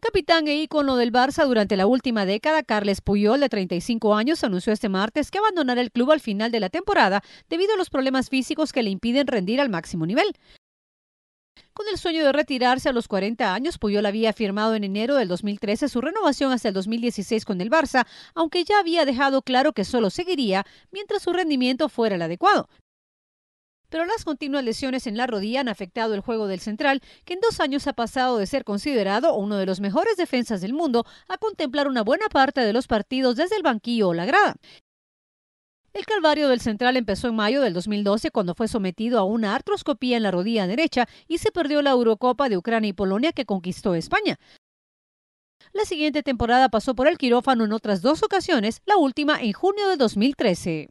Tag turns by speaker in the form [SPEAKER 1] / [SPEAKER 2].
[SPEAKER 1] Capitán e ícono del Barça durante la última década, Carles Puyol, de 35 años, anunció este martes que abandonará el club al final de la temporada debido a los problemas físicos que le impiden rendir al máximo nivel. Con el sueño de retirarse a los 40 años, Puyol había firmado en enero del 2013 su renovación hasta el 2016 con el Barça, aunque ya había dejado claro que solo seguiría mientras su rendimiento fuera el adecuado. Pero las continuas lesiones en la rodilla han afectado el juego del central, que en dos años ha pasado de ser considerado uno de los mejores defensas del mundo a contemplar una buena parte de los partidos desde el banquillo o la grada. El calvario del central empezó en mayo del 2012 cuando fue sometido a una artroscopía en la rodilla derecha y se perdió la Eurocopa de Ucrania y Polonia que conquistó España. La siguiente temporada pasó por el quirófano en otras dos ocasiones, la última en junio de 2013.